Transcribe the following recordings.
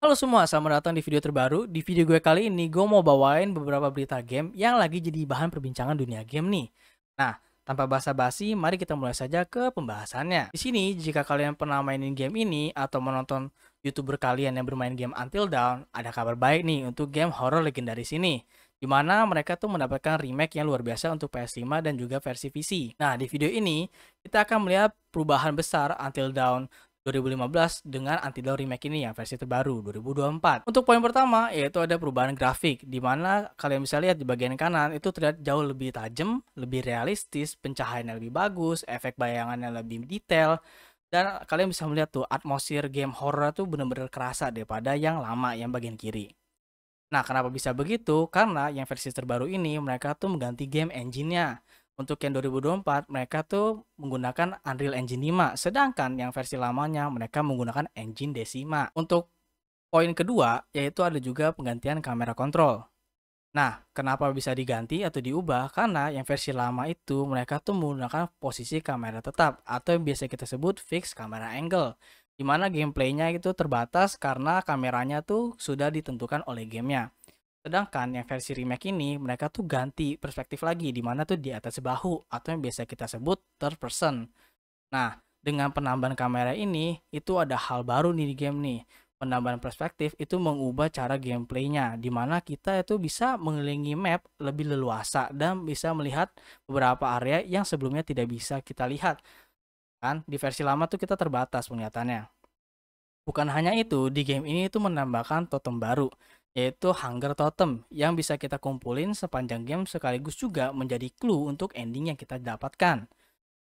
Halo semua, selamat datang di video terbaru. Di video gue kali ini, gue mau bawain beberapa berita game yang lagi jadi bahan perbincangan dunia game nih. Nah, tanpa basa-basi, mari kita mulai saja ke pembahasannya. Di sini, jika kalian pernah mainin game ini atau menonton YouTuber kalian yang bermain game Until Dawn, ada kabar baik nih untuk game horror legendaris ini di mana mereka tuh mendapatkan remake yang luar biasa untuk PS5 dan juga versi PC. Nah, di video ini kita akan melihat perubahan besar Until Dawn 2015 dengan Antidote Remake ini yang versi terbaru 2024. Untuk poin pertama yaitu ada perubahan grafik di mana kalian bisa lihat di bagian kanan itu terlihat jauh lebih tajam, lebih realistis, pencahayaannya lebih bagus, efek bayangannya lebih detail dan kalian bisa melihat tuh atmosfer game horror tuh benar-benar kerasa daripada yang lama yang bagian kiri. Nah, kenapa bisa begitu? Karena yang versi terbaru ini mereka tuh mengganti game engine-nya untuk yang 2024, mereka tuh menggunakan Unreal Engine 5, sedangkan yang versi lamanya mereka menggunakan engine Decima. Untuk poin kedua, yaitu ada juga penggantian kamera kontrol. Nah, kenapa bisa diganti atau diubah? Karena yang versi lama itu mereka tuh menggunakan posisi kamera tetap atau yang biasa kita sebut fix camera angle. Dimana gameplaynya itu terbatas karena kameranya tuh sudah ditentukan oleh gamenya. Sedangkan yang versi remake ini mereka tuh ganti perspektif lagi di mana tuh di atas bahu atau yang biasa kita sebut third person. Nah, dengan penambahan kamera ini itu ada hal baru nih di game nih. Penambahan perspektif itu mengubah cara gameplaynya, di mana kita itu bisa mengelilingi map lebih leluasa dan bisa melihat beberapa area yang sebelumnya tidak bisa kita lihat. Kan, di versi lama tuh kita terbatas penglihatannya. Bukan hanya itu, di game ini itu menambahkan totem baru, yaitu Hunger Totem yang bisa kita kumpulin sepanjang game sekaligus juga menjadi clue untuk ending yang kita dapatkan.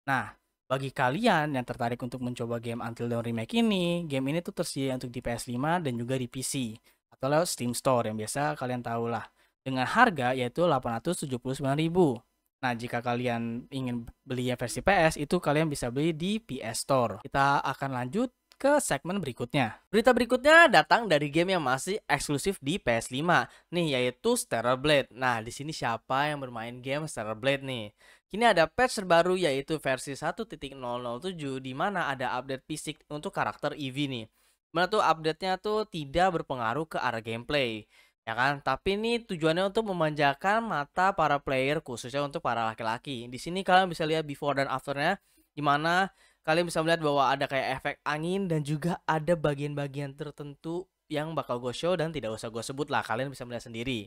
Nah, bagi kalian yang tertarik untuk mencoba game Until Dawn Remake ini, game ini tuh tersedia untuk di PS5 dan juga di PC atau lewat Steam Store yang biasa kalian tahu lah dengan harga yaitu 879.000. Nah, jika kalian ingin beli versi PS itu kalian bisa beli di PS Store. Kita akan lanjut ke segmen berikutnya. Berita berikutnya datang dari game yang masih eksklusif di PS5, nih yaitu Stellar Blade. Nah, di sini siapa yang bermain game Stellar Blade nih? Kini ada patch terbaru yaitu versi 1.007 di mana ada update fisik untuk karakter Eevee nih. Mana tuh update-nya tuh tidak berpengaruh ke arah gameplay ya kan? Tapi ini tujuannya untuk memanjakan mata para player khususnya untuk para laki-laki. Di sini kalian bisa lihat before dan afternya, gimana kalian bisa melihat bahwa ada kayak efek angin dan juga ada bagian-bagian tertentu yang bakal gue show dan tidak usah gue sebut lah kalian bisa melihat sendiri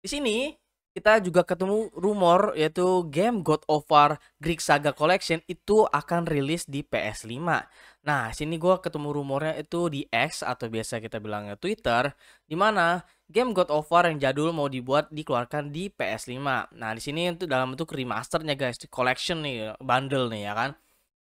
di sini kita juga ketemu rumor yaitu game God of War Greek Saga Collection itu akan rilis di PS5 nah sini gue ketemu rumornya itu di X atau biasa kita bilangnya Twitter di mana game God of War yang jadul mau dibuat dikeluarkan di PS5. Nah, di sini itu dalam bentuk remasternya guys, collection nih, bundle nih ya kan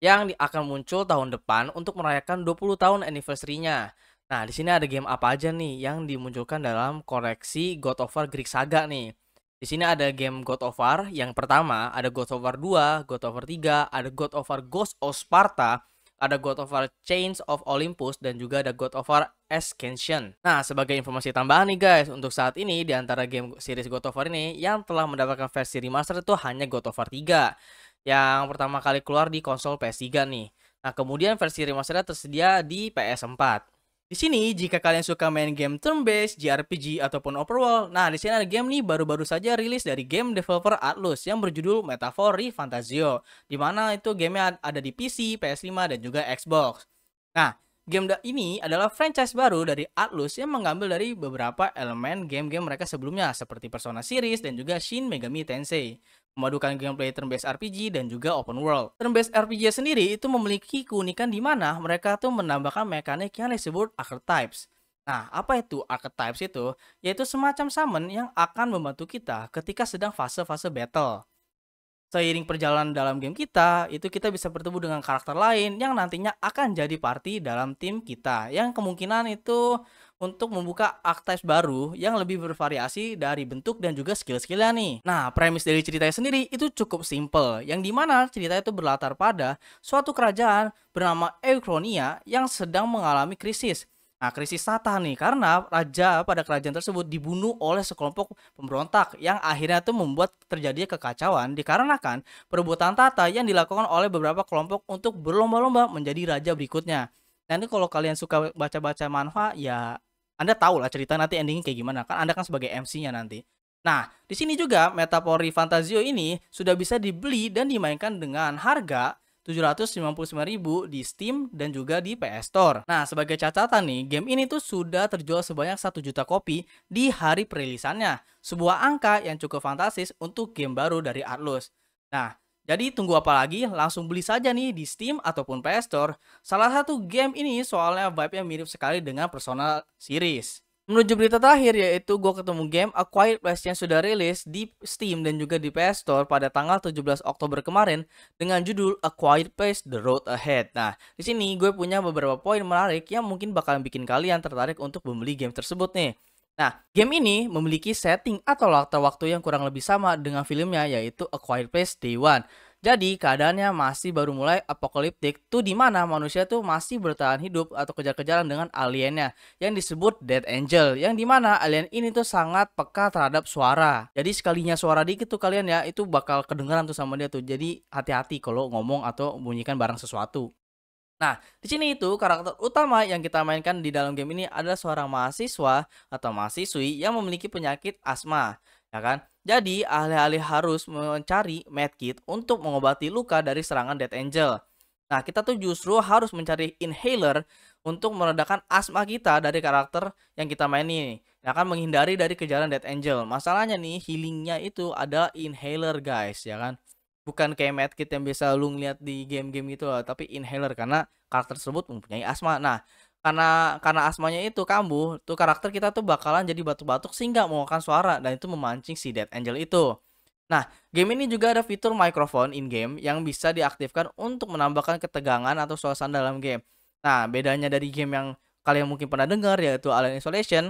yang akan muncul tahun depan untuk merayakan 20 tahun anniversary-nya. Nah, di sini ada game apa aja nih yang dimunculkan dalam koreksi God of War Greek Saga nih. Di sini ada game God of War yang pertama, ada God of War 2, God of War 3, ada God of War Ghost of Sparta, ada God of War Chains of Olympus, dan juga ada God of War Ascension. Nah, sebagai informasi tambahan nih guys, untuk saat ini di antara game series God of War ini yang telah mendapatkan versi remaster itu hanya God of War 3 yang pertama kali keluar di konsol PS3 nih. Nah, kemudian versi remaster tersedia di PS4. Di sini, jika kalian suka main game turn-based, JRPG, ataupun overworld, nah di sini ada game nih baru-baru saja rilis dari game developer Atlus yang berjudul Metaphori Fantasio, di mana itu gamenya ada di PC, PS5, dan juga Xbox. Nah, game ini adalah franchise baru dari Atlus yang mengambil dari beberapa elemen game-game mereka sebelumnya seperti Persona series dan juga Shin Megami Tensei memadukan gameplay turn-based RPG dan juga open world. Turn-based RPG sendiri itu memiliki keunikan di mana mereka tuh menambahkan mekanik yang disebut archetypes. Nah, apa itu archetypes itu? Yaitu semacam summon yang akan membantu kita ketika sedang fase-fase battle seiring perjalanan dalam game kita, itu kita bisa bertemu dengan karakter lain yang nantinya akan jadi party dalam tim kita. Yang kemungkinan itu untuk membuka aktif baru yang lebih bervariasi dari bentuk dan juga skill-skillnya nih. Nah, premis dari ceritanya sendiri itu cukup simple, yang dimana ceritanya itu berlatar pada suatu kerajaan bernama Eukronia yang sedang mengalami krisis Nah, krisis tata nih karena raja pada kerajaan tersebut dibunuh oleh sekelompok pemberontak yang akhirnya itu membuat terjadinya kekacauan dikarenakan perebutan tata yang dilakukan oleh beberapa kelompok untuk berlomba-lomba menjadi raja berikutnya. nanti kalau kalian suka baca-baca manhwa ya anda tahu lah cerita nanti endingnya kayak gimana kan Anda kan sebagai MC-nya nanti. Nah, di sini juga Metapori Fantasio ini sudah bisa dibeli dan dimainkan dengan harga 759.000 di Steam dan juga di PS Store. Nah, sebagai catatan nih, game ini tuh sudah terjual sebanyak 1 juta kopi di hari perilisannya. Sebuah angka yang cukup fantastis untuk game baru dari Atlus. Nah, jadi tunggu apa lagi? Langsung beli saja nih di Steam ataupun PS Store. Salah satu game ini soalnya vibe-nya mirip sekali dengan Persona series. Menuju berita terakhir yaitu gue ketemu game A Quiet Place yang sudah rilis di Steam dan juga di PS Store pada tanggal 17 Oktober kemarin dengan judul A Quiet Place The Road Ahead. Nah, di sini gue punya beberapa poin menarik yang mungkin bakal bikin kalian tertarik untuk membeli game tersebut nih. Nah, game ini memiliki setting atau latar waktu yang kurang lebih sama dengan filmnya yaitu A Quiet Place Day One. Jadi keadaannya masih baru mulai apokaliptik tuh di mana manusia tuh masih bertahan hidup atau kejar-kejaran dengan aliennya yang disebut Dead Angel yang dimana alien ini tuh sangat peka terhadap suara. Jadi sekalinya suara dikit tuh kalian ya itu bakal kedengeran tuh sama dia tuh. Jadi hati-hati kalau ngomong atau bunyikan barang sesuatu. Nah, di sini itu karakter utama yang kita mainkan di dalam game ini adalah seorang mahasiswa atau mahasiswi yang memiliki penyakit asma ya kan? Jadi, ahli-ahli harus mencari medkit untuk mengobati luka dari serangan Dead Angel. Nah, kita tuh justru harus mencari inhaler untuk meredakan asma kita dari karakter yang kita maini. Ya kan menghindari dari kejaran Dead Angel. Masalahnya nih, healingnya itu ada inhaler guys, ya kan? Bukan kayak medkit yang biasa lu ngeliat di game-game itu, tapi inhaler karena karakter tersebut mempunyai asma. Nah, karena karena asmanya itu kambuh tuh karakter kita tuh bakalan jadi batuk-batuk sehingga mengeluarkan suara dan itu memancing si Dead Angel itu. Nah, game ini juga ada fitur microphone in-game yang bisa diaktifkan untuk menambahkan ketegangan atau suasana dalam game. Nah, bedanya dari game yang kalian mungkin pernah dengar yaitu Alien Isolation,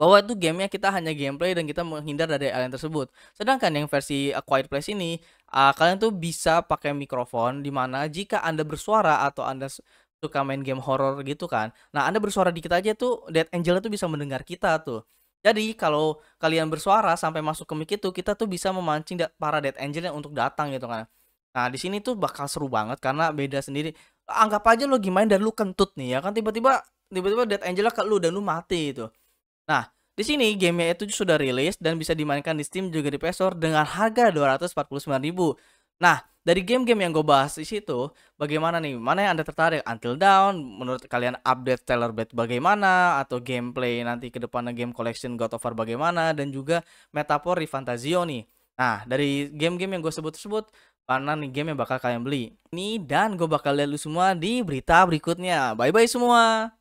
bahwa itu gamenya kita hanya gameplay dan kita menghindar dari alien tersebut. Sedangkan yang versi A Quiet Place ini, uh, kalian tuh bisa pakai mikrofon di mana jika Anda bersuara atau Anda suka main game horror gitu kan. Nah, Anda bersuara dikit aja tuh Dead Angel itu bisa mendengar kita tuh. Jadi kalau kalian bersuara sampai masuk ke mic itu, kita tuh bisa memancing para Dead Angel yang untuk datang gitu kan. Nah, di sini tuh bakal seru banget karena beda sendiri. Anggap aja lo gimana dan lu kentut nih ya kan tiba-tiba tiba-tiba Dead Angel ke lu dan lu mati itu. Nah, di sini gamenya itu sudah rilis dan bisa dimainkan di Steam juga di PS Store dengan harga 249.000. Nah, dari game-game yang gue bahas di situ, bagaimana nih? Mana yang Anda tertarik? Until Dawn, menurut kalian update Taylor Blade bagaimana? Atau gameplay nanti ke depannya game collection God of War bagaimana? Dan juga metafori fantasio nih. Nah, dari game-game yang gue sebut-sebut, mana nih game yang bakal kalian beli? Ini dan gue bakal lihat lu semua di berita berikutnya. Bye-bye semua!